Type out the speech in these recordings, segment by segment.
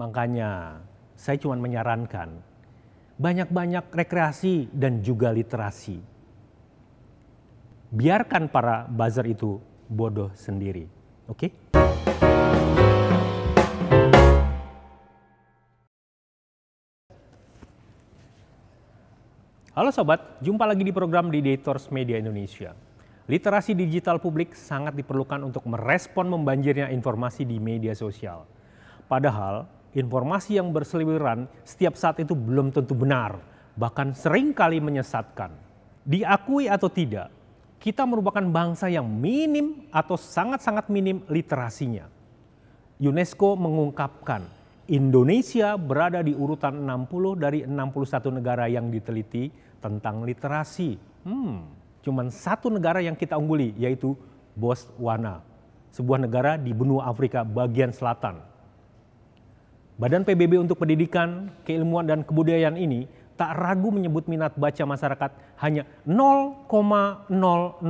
Makanya saya cuma menyarankan banyak-banyak rekreasi dan juga literasi. Biarkan para buzzer itu bodoh sendiri. Oke? Okay? Halo sobat, jumpa lagi di program di Dators Media Indonesia. Literasi digital publik sangat diperlukan untuk merespon membanjirnya informasi di media sosial. Padahal informasi yang berseliweran setiap saat itu belum tentu benar, bahkan seringkali menyesatkan. Diakui atau tidak, kita merupakan bangsa yang minim atau sangat-sangat minim literasinya. UNESCO mengungkapkan Indonesia berada di urutan 60 dari 61 negara yang diteliti tentang literasi. Hmm, cuman satu negara yang kita ungguli yaitu Botswana, sebuah negara di benua Afrika bagian selatan. Badan PBB untuk Pendidikan, Keilmuan, dan Kebudayaan ini tak ragu menyebut minat baca masyarakat hanya 0,0001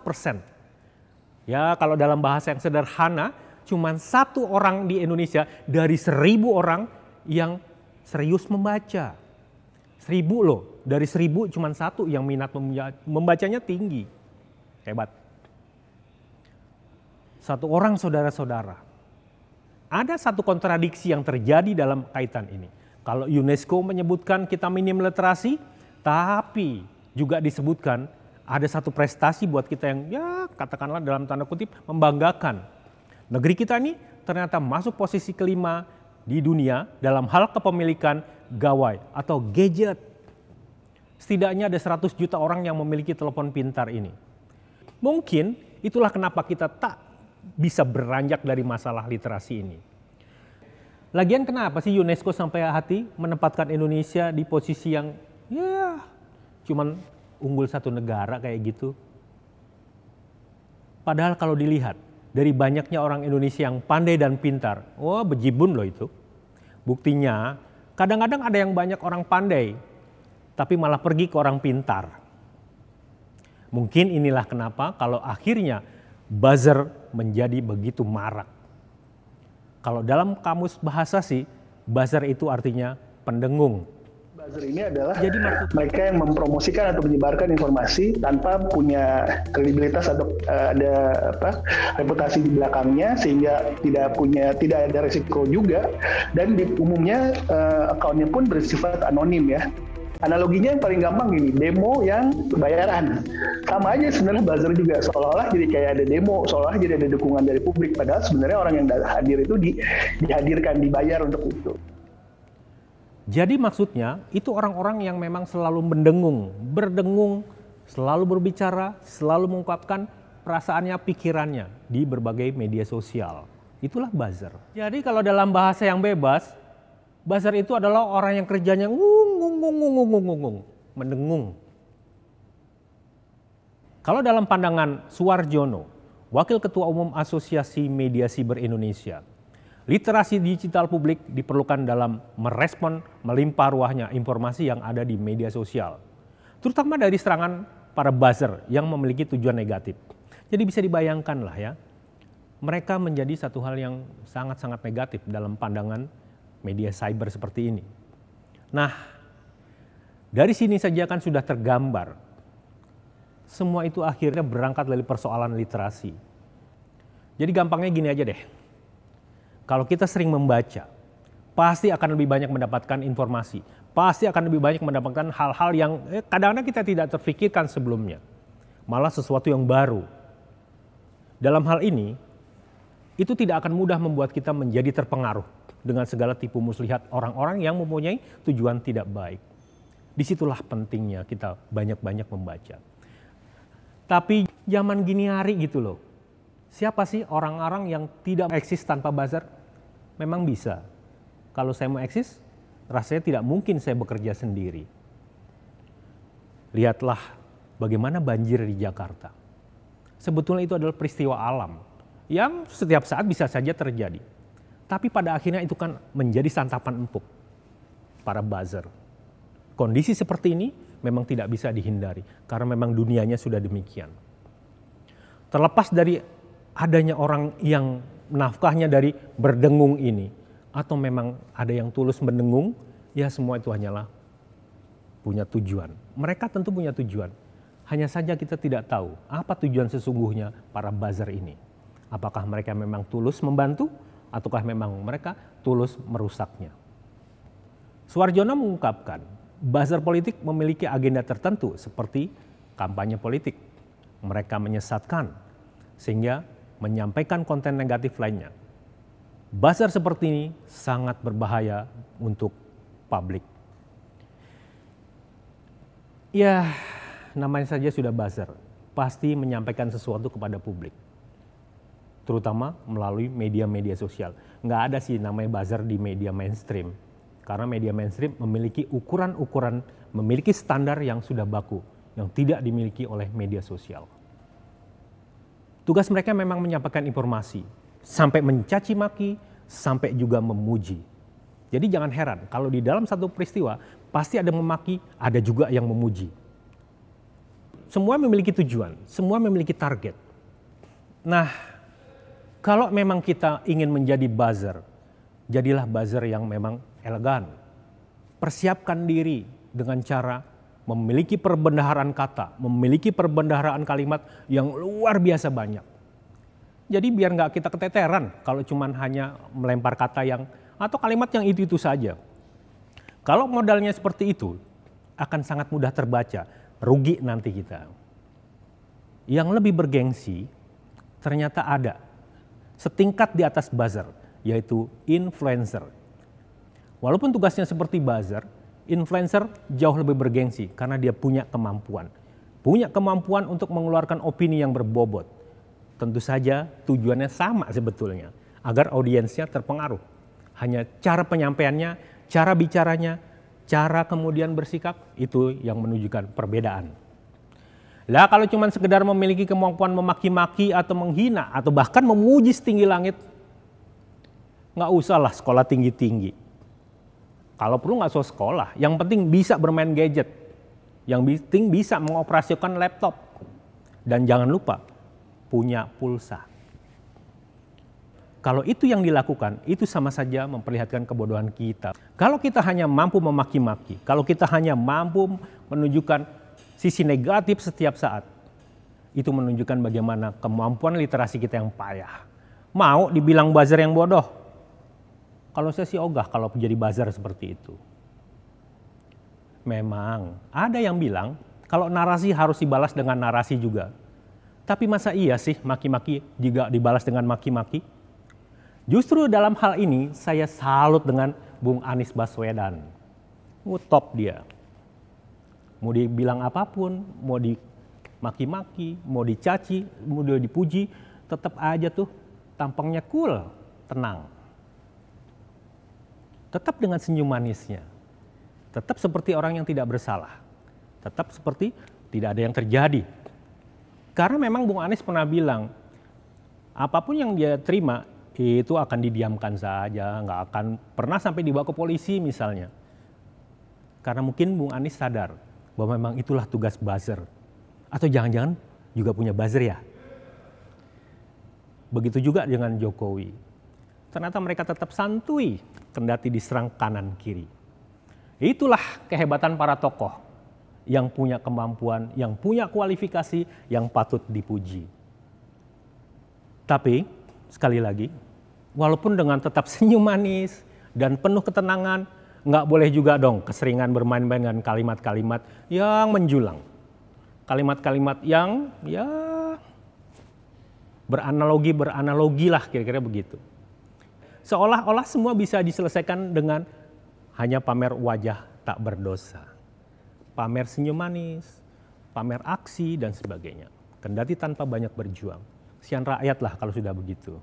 persen. Ya kalau dalam bahasa yang sederhana, cuma satu orang di Indonesia dari seribu orang yang serius membaca. Seribu loh, dari seribu cuma satu yang minat membacanya tinggi. Hebat. Satu orang saudara-saudara ada satu kontradiksi yang terjadi dalam kaitan ini. Kalau UNESCO menyebutkan kita minim literasi, tapi juga disebutkan ada satu prestasi buat kita yang ya katakanlah dalam tanda kutip membanggakan. Negeri kita ini ternyata masuk posisi kelima di dunia dalam hal kepemilikan gawai atau gadget. Setidaknya ada 100 juta orang yang memiliki telepon pintar ini. Mungkin itulah kenapa kita tak bisa beranjak dari masalah literasi ini. Lagian kenapa sih UNESCO sampai hati menempatkan Indonesia di posisi yang ya cuman unggul satu negara kayak gitu? Padahal kalau dilihat dari banyaknya orang Indonesia yang pandai dan pintar, wah oh, bejibun loh itu. Buktinya kadang-kadang ada yang banyak orang pandai tapi malah pergi ke orang pintar. Mungkin inilah kenapa kalau akhirnya buzzer menjadi begitu marak. Kalau dalam kamus bahasa sih, buzzer itu artinya pendengung. Buzzer ini adalah Jadi mereka yang mempromosikan atau menyebarkan informasi tanpa punya kredibilitas atau uh, ada apa reputasi di belakangnya sehingga tidak punya tidak ada resiko juga dan di, umumnya uh, eh, akunnya pun bersifat anonim ya analoginya yang paling gampang gini demo yang bayaran sama aja sebenarnya buzzer juga seolah-olah jadi kayak ada demo seolah-olah jadi ada dukungan dari publik padahal sebenarnya orang yang hadir itu di, dihadirkan dibayar untuk itu jadi maksudnya itu orang-orang yang memang selalu mendengung, berdengung, selalu berbicara, selalu mengungkapkan perasaannya, pikirannya di berbagai media sosial. Itulah buzzer. Jadi kalau dalam bahasa yang bebas, buzzer itu adalah orang yang kerjanya mendengung-ngung-ngung-ngung-ngung-ngung, mendengung. Kalau dalam pandangan Suarjono, Wakil Ketua Umum Asosiasi Media Siber Indonesia, literasi digital publik diperlukan dalam merespon melimpah ruahnya informasi yang ada di media sosial. Terutama dari serangan para buzzer yang memiliki tujuan negatif. Jadi bisa dibayangkan lah ya, mereka menjadi satu hal yang sangat-sangat negatif dalam pandangan media cyber seperti ini. Nah, dari sini saja kan sudah tergambar. Semua itu akhirnya berangkat dari persoalan literasi. Jadi gampangnya gini aja deh. Kalau kita sering membaca, pasti akan lebih banyak mendapatkan informasi. Pasti akan lebih banyak mendapatkan hal-hal yang eh, kadang-kadang kita tidak terfikirkan sebelumnya. Malah sesuatu yang baru. Dalam hal ini, itu tidak akan mudah membuat kita menjadi terpengaruh dengan segala tipu muslihat orang-orang yang mempunyai tujuan tidak baik. Disitulah pentingnya kita banyak-banyak membaca. Tapi zaman gini hari gitu loh, siapa sih orang-orang yang tidak eksis tanpa buzzer? Memang bisa. Kalau saya mau eksis, rasanya tidak mungkin saya bekerja sendiri. Lihatlah bagaimana banjir di Jakarta. Sebetulnya itu adalah peristiwa alam yang setiap saat bisa saja terjadi. Tapi pada akhirnya itu kan menjadi santapan empuk para buzzer kondisi seperti ini memang tidak bisa dihindari karena memang dunianya sudah demikian. Terlepas dari adanya orang yang nafkahnya dari berdengung ini atau memang ada yang tulus mendengung, ya semua itu hanyalah punya tujuan. Mereka tentu punya tujuan. Hanya saja kita tidak tahu apa tujuan sesungguhnya para buzzer ini. Apakah mereka memang tulus membantu ataukah memang mereka tulus merusaknya. Suwarjono mengungkapkan Bazar politik memiliki agenda tertentu seperti kampanye politik. Mereka menyesatkan sehingga menyampaikan konten negatif lainnya. Bazar seperti ini sangat berbahaya untuk publik. Ya, namanya saja sudah bazar. Pasti menyampaikan sesuatu kepada publik. Terutama melalui media-media sosial. Nggak ada sih namanya bazar di media mainstream karena media mainstream memiliki ukuran-ukuran, memiliki standar yang sudah baku, yang tidak dimiliki oleh media sosial. Tugas mereka memang menyampaikan informasi, sampai mencaci maki, sampai juga memuji. Jadi jangan heran kalau di dalam satu peristiwa pasti ada memaki, ada juga yang memuji. Semua memiliki tujuan, semua memiliki target. Nah, kalau memang kita ingin menjadi buzzer, jadilah buzzer yang memang elegan. Persiapkan diri dengan cara memiliki perbendaharaan kata, memiliki perbendaharaan kalimat yang luar biasa banyak. Jadi biar nggak kita keteteran kalau cuman hanya melempar kata yang atau kalimat yang itu-itu saja. Kalau modalnya seperti itu, akan sangat mudah terbaca. Rugi nanti kita. Yang lebih bergengsi, ternyata ada. Setingkat di atas buzzer, yaitu influencer. Walaupun tugasnya seperti buzzer, influencer jauh lebih bergengsi karena dia punya kemampuan. Punya kemampuan untuk mengeluarkan opini yang berbobot. Tentu saja tujuannya sama sebetulnya, agar audiensnya terpengaruh. Hanya cara penyampaiannya, cara bicaranya, cara kemudian bersikap itu yang menunjukkan perbedaan. Lah kalau cuma sekedar memiliki kemampuan memaki-maki atau menghina atau bahkan memuji setinggi langit, nggak usahlah sekolah tinggi-tinggi. Kalau perlu nggak usah sekolah, yang penting bisa bermain gadget. Yang penting bisa mengoperasikan laptop. Dan jangan lupa, punya pulsa. Kalau itu yang dilakukan, itu sama saja memperlihatkan kebodohan kita. Kalau kita hanya mampu memaki-maki, kalau kita hanya mampu menunjukkan sisi negatif setiap saat, itu menunjukkan bagaimana kemampuan literasi kita yang payah. Mau dibilang buzzer yang bodoh, kalau saya sih ogah kalau menjadi bazar seperti itu. Memang ada yang bilang kalau narasi harus dibalas dengan narasi juga. Tapi masa iya sih maki-maki juga dibalas dengan maki-maki? Justru dalam hal ini saya salut dengan Bung Anies Baswedan. Ngutop top dia. Mau dibilang apapun, mau dimaki-maki, mau dicaci, mau dipuji, tetap aja tuh tampangnya cool, tenang tetap dengan senyum manisnya, tetap seperti orang yang tidak bersalah, tetap seperti tidak ada yang terjadi. Karena memang Bung Anies pernah bilang, apapun yang dia terima itu akan didiamkan saja, nggak akan pernah sampai dibawa ke polisi misalnya. Karena mungkin Bung Anies sadar bahwa memang itulah tugas buzzer. Atau jangan-jangan juga punya buzzer ya. Begitu juga dengan Jokowi ternyata mereka tetap santui kendati diserang kanan kiri. Itulah kehebatan para tokoh yang punya kemampuan, yang punya kualifikasi, yang patut dipuji. Tapi sekali lagi, walaupun dengan tetap senyum manis dan penuh ketenangan, nggak boleh juga dong keseringan bermain-main dengan kalimat-kalimat yang menjulang. Kalimat-kalimat yang ya beranalogi beranalogi lah kira-kira begitu. Seolah-olah semua bisa diselesaikan dengan hanya pamer wajah tak berdosa. Pamer senyum manis, pamer aksi dan sebagainya. Kendati tanpa banyak berjuang. Sian rakyat lah kalau sudah begitu.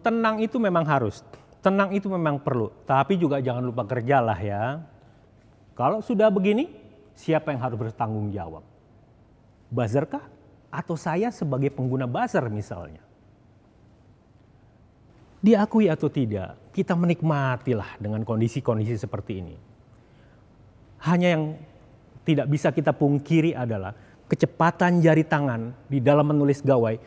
Tenang itu memang harus. Tenang itu memang perlu. Tapi juga jangan lupa kerjalah ya. Kalau sudah begini, siapa yang harus bertanggung jawab? Bazarkah? Atau saya sebagai pengguna buzzer misalnya? diakui atau tidak, kita menikmatilah dengan kondisi-kondisi seperti ini. Hanya yang tidak bisa kita pungkiri adalah kecepatan jari tangan di dalam menulis gawai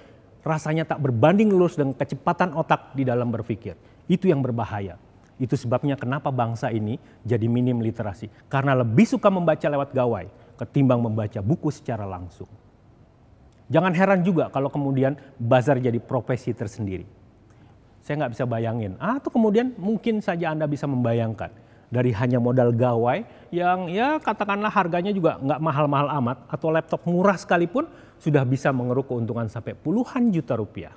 rasanya tak berbanding lurus dengan kecepatan otak di dalam berpikir. Itu yang berbahaya. Itu sebabnya kenapa bangsa ini jadi minim literasi. Karena lebih suka membaca lewat gawai ketimbang membaca buku secara langsung. Jangan heran juga kalau kemudian bazar jadi profesi tersendiri saya nggak bisa bayangin. Atau kemudian mungkin saja Anda bisa membayangkan dari hanya modal gawai yang ya katakanlah harganya juga nggak mahal-mahal amat atau laptop murah sekalipun sudah bisa mengeruk keuntungan sampai puluhan juta rupiah.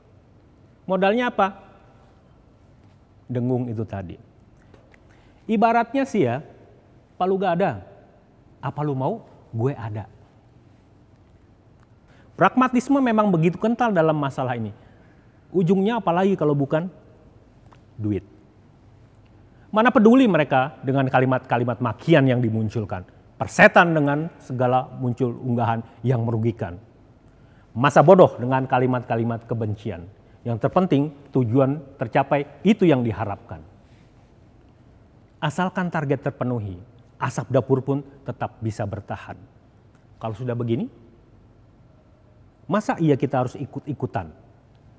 Modalnya apa? Dengung itu tadi. Ibaratnya sih ya, apa lu gak ada, apa lu mau gue ada. Pragmatisme memang begitu kental dalam masalah ini Ujungnya apalagi kalau bukan duit. Mana peduli mereka dengan kalimat-kalimat makian yang dimunculkan. Persetan dengan segala muncul unggahan yang merugikan. Masa bodoh dengan kalimat-kalimat kebencian. Yang terpenting tujuan tercapai itu yang diharapkan. Asalkan target terpenuhi, asap dapur pun tetap bisa bertahan. Kalau sudah begini, masa iya kita harus ikut-ikutan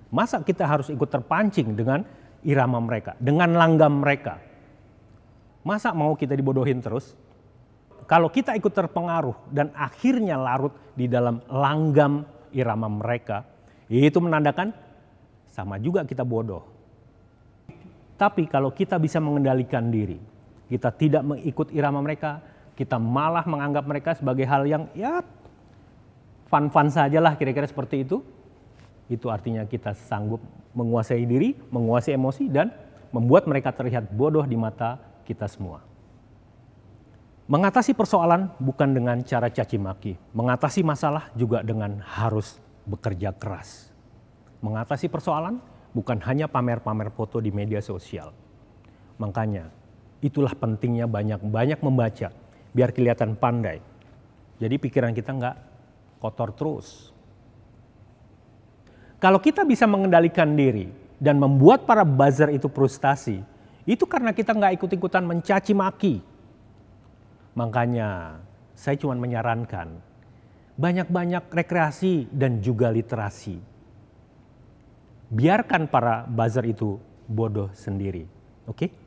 Masa kita harus ikut terpancing dengan irama mereka, dengan langgam mereka? Masa mau kita dibodohin terus? Kalau kita ikut terpengaruh dan akhirnya larut di dalam langgam irama mereka, itu menandakan sama juga kita bodoh. Tapi kalau kita bisa mengendalikan diri, kita tidak mengikut irama mereka, kita malah menganggap mereka sebagai hal yang ya fun-fun sajalah kira-kira seperti itu, itu artinya kita sanggup menguasai diri, menguasai emosi, dan membuat mereka terlihat bodoh di mata kita semua. Mengatasi persoalan bukan dengan cara caci maki, mengatasi masalah juga dengan harus bekerja keras. Mengatasi persoalan bukan hanya pamer-pamer foto di media sosial. Makanya itulah pentingnya banyak-banyak membaca biar kelihatan pandai. Jadi pikiran kita nggak kotor terus. Kalau kita bisa mengendalikan diri dan membuat para buzzer itu frustasi, itu karena kita nggak ikut-ikutan mencaci maki. Makanya saya cuma menyarankan banyak-banyak rekreasi dan juga literasi. Biarkan para buzzer itu bodoh sendiri. Oke? Okay?